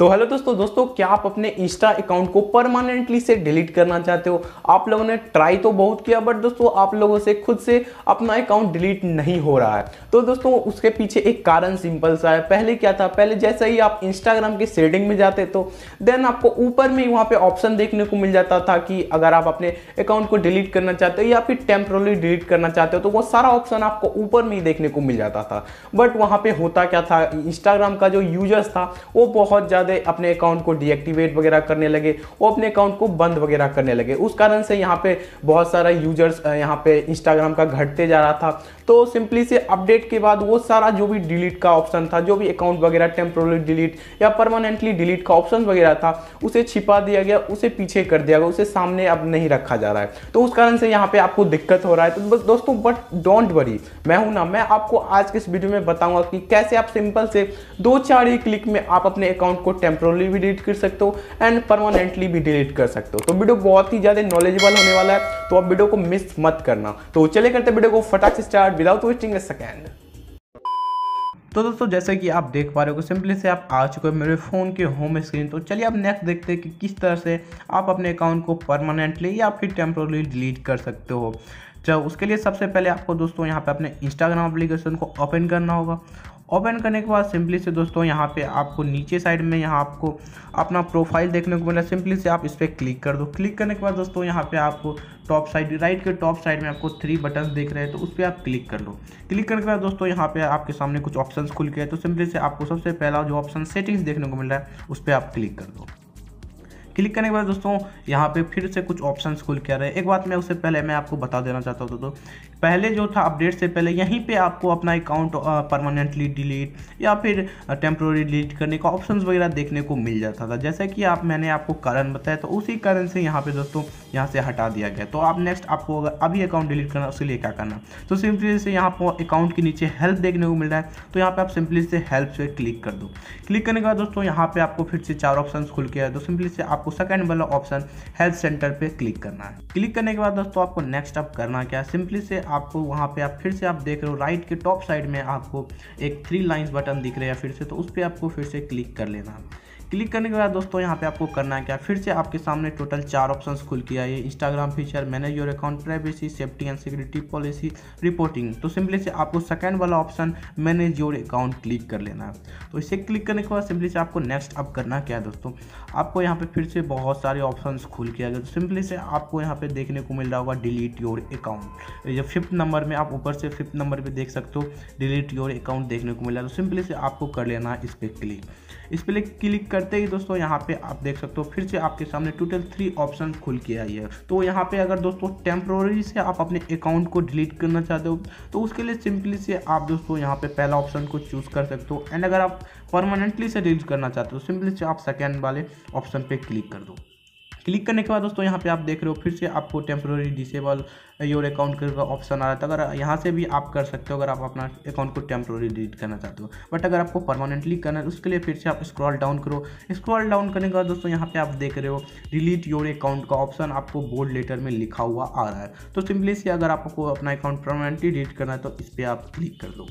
तो हेलो दोस्तों दोस्तों क्या आप अपने इंस्टा अकाउंट को परमानेंटली से डिलीट करना चाहते हो आप लोगों ने ट्राई तो बहुत किया बट दोस्तों आप लोगों से खुद से अपना अकाउंट डिलीट नहीं हो रहा है तो दोस्तों उसके पीछे एक कारण सिंपल सा है पहले क्या था पहले जैसे ही आप इंस्टाग्राम की सेटिंग में जाते तो देन आपको ऊपर में वहाँ पर ऑप्शन देखने को मिल जाता था कि अगर आप अपने अकाउंट को डिलीट करना चाहते हो या फिर टेम्प्रोली डिलीट करना चाहते हो तो वो सारा ऑप्शन आपको ऊपर में ही देखने को मिल जाता था बट वहाँ पर होता क्या था इंस्टाग्राम का जो यूजर्स था वो बहुत ज़्यादा ज़्यादा अपने अकाउंट को डीएक्टिवेट वगैरह करने लगे वो अपने अकाउंट को बंद वगैरह करने लगे उस कारण से यहाँ पे बहुत सारा यूजर्स यहाँ पे इंस्टाग्राम का घटते जा रहा था तो सिंपली से अपडेट के बाद वो सारा जो भी डिलीट का ऑप्शन था जो भी अकाउंट वगैरह टेम्प्रोरी डिलीट या परमानेंटली डिलीट का ऑप्शन वगैरह था उसे छिपा दिया गया उसे पीछे कर दिया गया उसे सामने अब नहीं रखा जा रहा है तो उस कारण से यहाँ पे आपको दिक्कत हो रहा है तो बस दोस्तों बट डोंट वरी मैं हूं ना मैं आपको आज के इस वीडियो में बताऊंगा कि कैसे आप सिंपल से दो चार ही क्लिक में आप अपने अकाउंट को टेम्प्रोली भी डिलीट कर सकते हो एंड परमानेंटली भी डिलीट कर सकते हो तो वीडियो बहुत ही ज़्यादा नॉलेजेबल होने वाला है तो आप वीडियो को मिस मत करना तो चले करते वीडियो को फटाक से start without wasting a second तो दोस्तों जैसे कि आप देख पा रहे हो सिंपली से आप आ चुके हो मेरे फ़ोन के होम स्क्रीन तो चलिए आप नेक्स्ट देखते हैं कि किस तरह से आप अपने अकाउंट को परमानेंटली या फिर टेम्प्रोरली डिलीट कर सकते हो चलो उसके लिए सबसे पहले आपको दोस्तों यहाँ पे अपने इंस्टाग्राम एप्लीकेशन को ओपन करना होगा ओपन करने के बाद सिंपली से दोस्तों यहाँ पे आपको नीचे साइड में यहाँ आपको अपना प्रोफाइल देखने को मिला सिंपली से आप इस पर क्लिक कर दो क्लिक करने के बाद दोस्तों यहाँ पे आपको टॉप साइड राइट के टॉप साइड में आपको थ्री बटन देख रहे हैं तो उस पर आप क्लिक कर लो क्लिक करने के बाद दोस्तों यहाँ पे आपके सामने कुछ ऑप्शन खुल के तो सिंपली से आपको सबसे पहला जो ऑप्शन सेटिंग्स देखने को मिल रहा है उस पर आप क्लिक कर दो क्लिक करने के बाद दोस्तों यहाँ पे फिर से कुछ ऑप्शन खुल के आ रहे हैं एक बात मैं उससे पहले मैं आपको बता देना चाहता हूँ दोस्तों पहले जो था अपडेट से पहले यहीं पे आपको अपना अकाउंट परमानेंटली डिलीट या फिर टेम्प्रोरी डिलीट करने का ऑप्शन वगैरह देखने को मिल जाता था जैसे कि आप मैंने आपको कारण बताया तो उसी कारण से यहाँ पे दोस्तों यहाँ से हटा दिया गया तो आप नेक्स्ट आपको अगर अभी अकाउंट डिलीट करना उसके लिए क्या करना तो सिंपली से यहाँ पर अकाउंट के नीचे हेल्प देखने को मिल रहा है तो यहाँ पर आप सिंपली से हेल्प से क्लिक कर दो क्लिक करने के बाद दोस्तों यहाँ पर आपको फिर से चार ऑप्शन खुल के आए तो सिंपली से आप आपको सेकंड वाला ऑप्शन हेल्थ सेंटर पे क्लिक करना है क्लिक करने के बाद दोस्तों आपको नेक्स्ट आप करना क्या है सिंपली से आपको वहाँ पे आप फिर से आप देख रहे हो राइट के टॉप साइड में आपको एक थ्री लाइन्स बटन दिख रहे हैं फिर से तो उस पर आपको फिर से क्लिक कर लेना क्लिक करने के बाद दोस्तों यहाँ पे आपको करना है क्या फिर से आपके सामने टोटल चार ऑप्शन खुल किया है Instagram feature manage your account privacy safety and security policy reporting तो सिंपली से आपको सेकेंड वाला option manage your account click कर लेना है तो इसे क्लिक करने के बाद सिंपली से आपको नेक्स्ट अब करना क्या है दोस्तों आपको यहाँ पर फिर से बहुत सारे ऑप्शन खुल किया गया तो सिंपली से आपको यहाँ पर देखने को मिल रहा होगा डिलीट योर अकाउंट जब फिफ्थ नंबर में आप ऊपर से फिफ्थ नंबर पर देख सकते हो डिलीट योर अकाउंट देखने को मिला तो सिंपली से आपको कर लेना है इस पर क्लिक इस पर क्लिक करते ही दोस्तों यहाँ पे आप देख सकते हो फिर से आपके सामने टोटल थ्री ऑप्शन खुल के आई है तो यहाँ पे अगर दोस्तों टेम्प्रोरी से आप अपने अकाउंट को डिलीट करना चाहते हो तो उसके लिए सिंपली से आप दोस्तों यहाँ पे पहला ऑप्शन को चूज़ कर सकते हो एंड अगर आप परमानेंटली से डिलीट करना चाहते हो सिंपली तो से आप सेकेंड वाले ऑप्शन पर क्लिक कर दो क्लिक करने के बाद दोस्तों यहाँ पे आप देख रहे हो फिर से आपको टेम्प्रोरी डिसेबल योर अकाउंट का ऑप्शन आ रहा था तो अगर यहाँ से भी आप कर सकते हो अगर आप अपना अकाउंट को टेम्प्रोरी डिलीट करना चाहते हो बट अगर आपको परमानेंटली करना है तो उसके लिए फिर से आप स्क्रॉल डाउन करो स्क्रॉल डाउन करने के बाद दोस्तों यहाँ पे आप देख रहे हो डिलीट योर अकाउंट का ऑप्शन आपको बोल्ड लेटर में लिखा हुआ आ रहा है तो सिंपली से अगर आपको अपना अकाउंट परमानेंटली डिलीट करना है तो इस पर आप क्लिक कर दो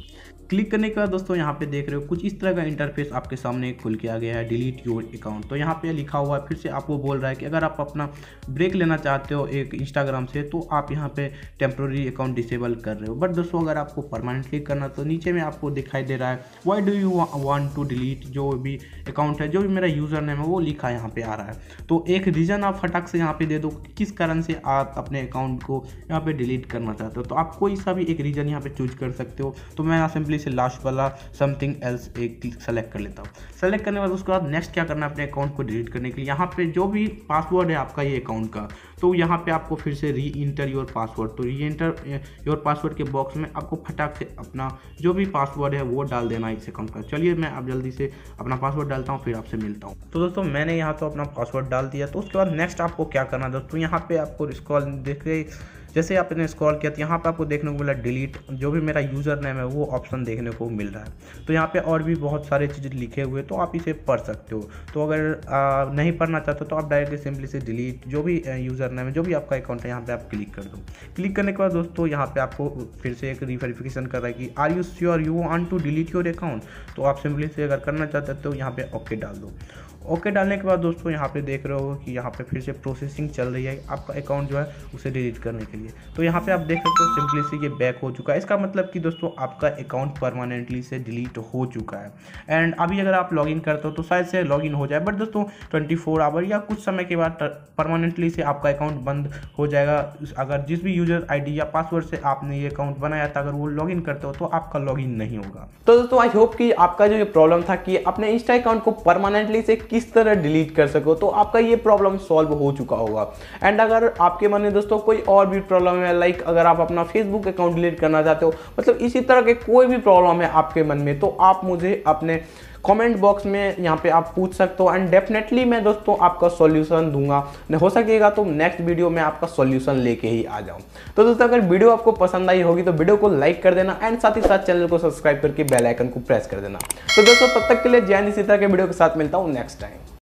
क्लिक करने के बाद दोस्तों यहाँ पे देख रहे हो कुछ इस तरह का इंटरफेस आपके सामने खुल के आ गया है डिलीट योर अकाउंट तो यहाँ पे लिखा हुआ है फिर से आपको बोल रहा है कि अगर आप अपना ब्रेक लेना चाहते हो एक इंस्टाग्राम से तो आप यहाँ पे टेम्प्रोरी अकाउंट डिसेबल कर रहे हो बट दोस्तों अगर आपको परमानेंटली करना तो नीचे में आपको दिखाई दे रहा है why do you want to delete जो भी अकाउंट है जो भी मेरा यूज़र नेम है वो लिखा यहाँ पर आ रहा है तो एक रीज़न आप फटाक से यहाँ पर दे दो किस कारण से आप अपने अकाउंट को यहाँ पर डिलीट करना चाहते हो तो आप कोई सा भी एक रीज़न यहाँ पर चूज कर सकते हो तो मैं यहाँ सिंपली जल्दी से लास्ट वाला समथिंग एल्स एक सेलेक्ट कर लेता हूँ सेलेक्ट करने के बाद उसके बाद नेक्स्ट क्या करना है अपने अकाउंट को डिलीट करने के लिए यहाँ पे जो भी पासवर्ड है आपका ये अकाउंट का तो यहाँ पे आपको फिर से री इंटर योर पासवर्ड तो री इंटर योर पासवर्ड के बॉक्स में आपको फटाक से अपना जो भी पासवर्ड है वो डाल देना इस अकाउंट का चलिए मैं अब जल्दी से अपना पासवर्ड डालता हूँ फिर आपसे मिलता हूँ तो दोस्तों मैंने यहाँ तो अपना पासवर्ड डाल दिया तो उसके बाद नेक्स्ट आपको क्या करना दोस्तों यहाँ पे आपको रिस्कॉल देख रहे जैसे आपने स्क्रॉल किया तो यहाँ पर आपको देखने को मिला डिलीट जो भी मेरा यूज़र नेम है वो ऑप्शन देखने को मिल रहा है तो यहाँ पर और भी बहुत सारे चीज़ लिखे हुए तो आप इसे पढ़ सकते हो तो अगर आ, नहीं पढ़ना चाहते तो आप डायरेक्टली सिंपली से डिलीट जो भी यूज़र नेम है जो भी आपका अकाउंट है यहाँ पर आप क्लिक कर दो क्लिक करने के बाद दोस्तों यहाँ पर आपको फिर से एक रिवेरिफिकेशन कर रहा है कि are you sure you want to delete your account तो आप सिंपली से अगर करना चाहते हो तो यहाँ पर ओके डाल दो ओके डालने के बाद दोस्तों यहाँ पे देख रहे हो कि यहाँ पे फिर से प्रोसेसिंग चल रही है आपका अकाउंट जो है उसे डिलीट करने के लिए तो यहाँ पे आप देख सकते हो सिंपली से ये बैक हो चुका है इसका मतलब कि दोस्तों आपका अकाउंट परमानेंटली से डिलीट हो चुका है एंड अभी अगर आप लॉग करते हो तो शायद से लॉग हो जाए बट दोस्तों ट्वेंटी फोर आवर या कुछ समय के बाद परमानेंटली से आपका अकाउंट बंद हो जाएगा अगर जिस भी यूजर आई या पासवर्ड से आपने ये अकाउंट बनाया था अगर वो लॉग करते हो तो आपका लॉग नहीं होगा तो दोस्तों आई होप कि आपका जो ये प्रॉब्लम था कि अपने इंस्टा अकाउंट को परमानेंटली से किस इस तरह डिलीट कर सको तो आपका ये प्रॉब्लम सॉल्व हो चुका होगा एंड अगर आपके मन में दोस्तों कोई और भी प्रॉब्लम है लाइक अगर आप अपना फेसबुक अकाउंट डिलीट करना चाहते हो मतलब इसी तरह के कोई भी प्रॉब्लम है आपके मन में तो आप मुझे अपने कमेंट बॉक्स में यहाँ पे आप पूछ सकते हो एंड डेफिनेटली मैं दोस्तों आपका सॉल्यूशन दूंगा हो सकेगा तो नेक्स्ट वीडियो में आपका सॉल्यूशन लेके ही आ जाऊँ तो दोस्तों अगर वीडियो आपको पसंद आई होगी तो वीडियो को लाइक कर देना एंड साथ ही साथ चैनल को सब्सक्राइब करके बेलाइकन को प्रेस कर देना तो दोस्तों तब तक के लिए जैन इसी तरह के वीडियो के साथ मिलता हूँ नेक्स्ट टाइम